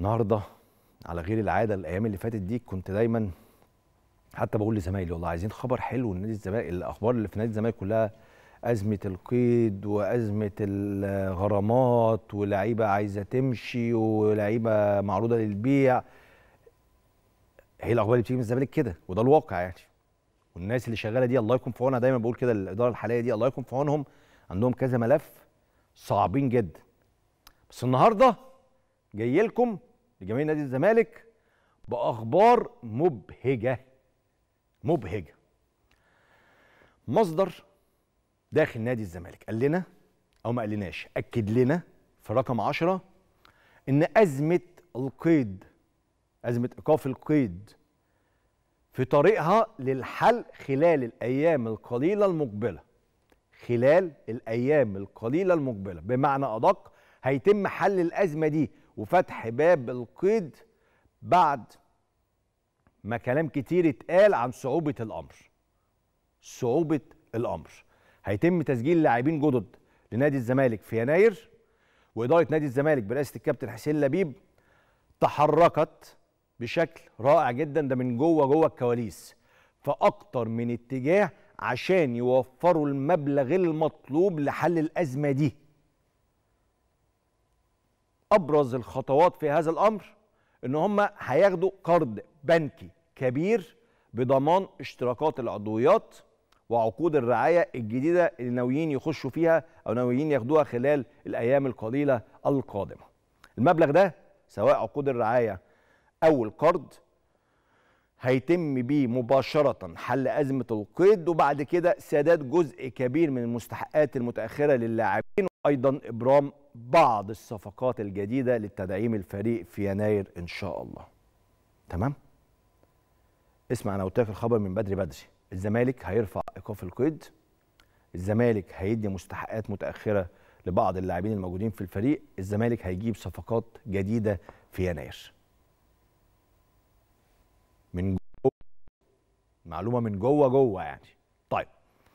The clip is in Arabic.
النهارده على غير العاده الايام اللي فاتت دي كنت دايما حتى بقول لزمايلي والله عايزين خبر حلو لنادي الزمالك الاخبار اللي في نادي الزمالك كلها ازمه القيد وازمه الغرامات ولاعيبه عايزه تمشي ولاعيبه معروضه للبيع هي الاخبار اللي بتيجي من الزمالك كده وده الواقع يعني والناس اللي شغاله دي الله يكون في عونها دايما بقول كده الاداره الحاليه دي الله يكون في عونهم عندهم كذا ملف صعبين جدا بس النهارده جاي لكم لجماهير نادي الزمالك باخبار مبهجه مبهجه مصدر داخل نادي الزمالك قال لنا او ما قالناش اكد لنا في رقم 10 ان ازمه القيد ازمه ايقاف القيد في طريقها للحل خلال الايام القليله المقبله خلال الايام القليله المقبله بمعنى ادق هيتم حل الازمه دي وفتح باب القيد بعد ما كلام كتير اتقال عن صعوبة الأمر صعوبة الأمر هيتم تسجيل لاعبين جدد لنادي الزمالك في يناير وإدارة نادي الزمالك برئاسة الكابتن حسين لبيب تحركت بشكل رائع جدا ده من جوه جوه الكواليس في أكتر من اتجاه عشان يوفروا المبلغ المطلوب لحل الأزمة دي ابرز الخطوات في هذا الامر ان هم هياخدوا قرض بنكي كبير بضمان اشتراكات العضويات وعقود الرعايه الجديده اللي ناويين يخشوا فيها او ناويين ياخدوها خلال الايام القليله القادمه. المبلغ ده سواء عقود الرعايه او القرض هيتم بيه مباشرة حل أزمة القيد وبعد كده سداد جزء كبير من المستحقات المتأخرة للاعبين وأيضا إبرام بعض الصفقات الجديده لتدعيم الفريق في يناير ان شاء الله تمام اسمع انا قلت لك الخبر من بدري بدري الزمالك هيرفع ايقاف القيد الزمالك هيدي مستحقات متاخره لبعض اللاعبين الموجودين في الفريق الزمالك هيجيب صفقات جديده في يناير من جوه معلومه من جوه جوه يعني طيب